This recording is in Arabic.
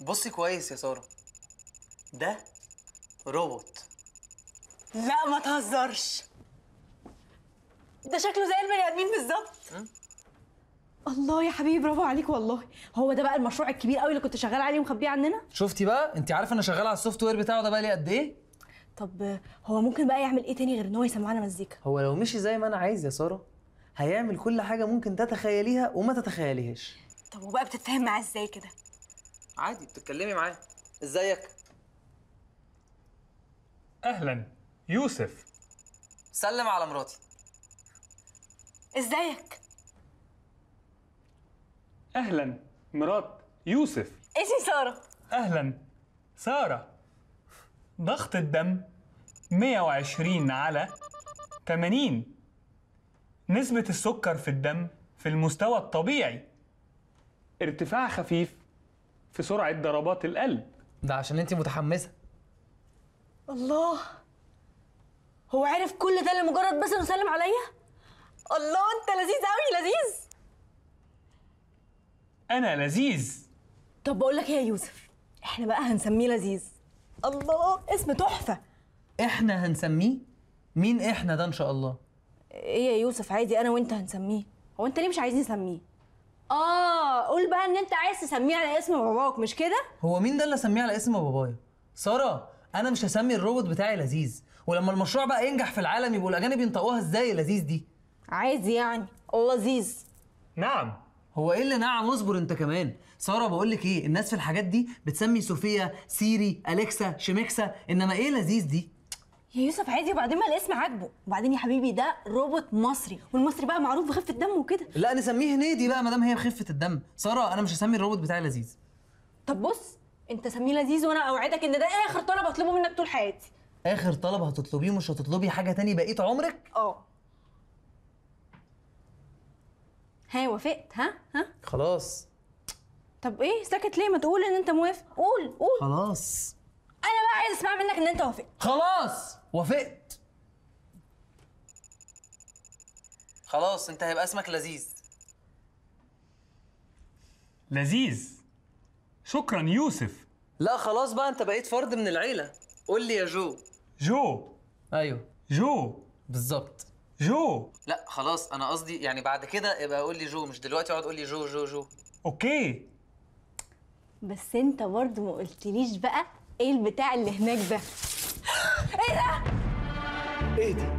بصي كويس يا ساره ده روبوت لا ما تهزرش ده شكله زي البني ادمين بالظبط الله يا حبيبي برافو عليك والله هو ده بقى المشروع الكبير قوي اللي كنت شغال عليه ومخبيه عننا شفتي بقى انت عارفه انا شغال على السوفت وير بتاعه ده بقى لي قد ايه طب هو ممكن بقى يعمل ايه تاني غير ان هو يسمعنا مزيكا هو لو مشي زي ما انا عايز يا ساره هيعمل كل حاجه ممكن تتخيليها وما تتخيليهاش طب وبقى بتتفاهم معاه ازاي كده عادي بتتكلمي معاه ازيك اهلا يوسف سلم على مراتي ازيك اهلا مرات يوسف اسمي ساره اهلا ساره ضغط الدم 120 على 80 نسبة السكر في الدم في المستوى الطبيعي ارتفاع خفيف في سرعه ضربات القلب ده عشان انت متحمسه الله هو عرف كل ده لمجرد بس انه سلم عليا الله انت لذيذ قوي لذيذ انا لذيذ طب بقول لك ايه يا يوسف احنا بقى هنسميه لذيذ الله اسم تحفه احنا هنسميه مين احنا ده ان شاء الله ايه يا يوسف عادي انا وانت هنسميه هو انت ليه مش عايزين نسميه اه قول بقى ان انت عايز تسميه على اسم باباك مش كده هو مين ده اللي اسميه على اسم بابايا ساره انا مش هسمي الروبوت بتاعي لذيذ ولما المشروع بقى ينجح في العالم يبقوا الاجانب ينطقوها ازاي لذيذ دي عايز يعني لذيذ نعم هو ايه اللي نعم اصبر انت كمان ساره بقول لك ايه الناس في الحاجات دي بتسمي صوفيا سيري اليكسا شميكسا انما ايه لذيذ دي يا يوسف عادي وبعدين ما الاسم عاجبه وبعدين يا حبيبي ده روبوت مصري والمصري بقى معروف بخفه الدم وكده لا نسميه هنيدي بقى ما دام هي بخفه الدم ساره انا مش هسمي الروبوت بتاعي لذيذ طب بص انت سميه لذيذ وانا اوعدك ان ده اخر طلب هطلبه منك طول حياتي اخر طلب هتطلبيه مش هتطلبي حاجه تاني بقيت عمرك اه ها وافقت ها ها خلاص طب ايه ساكت ليه ما تقول ان انت موافق قول قول خلاص انا بقى عايز اسمع منك ان انت وافقت خلاص وافقت خلاص انت هيبقى اسمك لذيذ لذيذ شكرا يوسف لا خلاص بقى انت بقيت فرد من العيله قول لي يا جو جو ايوه جو بالظبط جو لا خلاص انا قصدي يعني بعد كده ابقى قول لي جو مش دلوقتي اقعد قول لي جو جو جو اوكي بس انت برضه ما قلتليش بقى ايه البتاع اللي هناك ده made.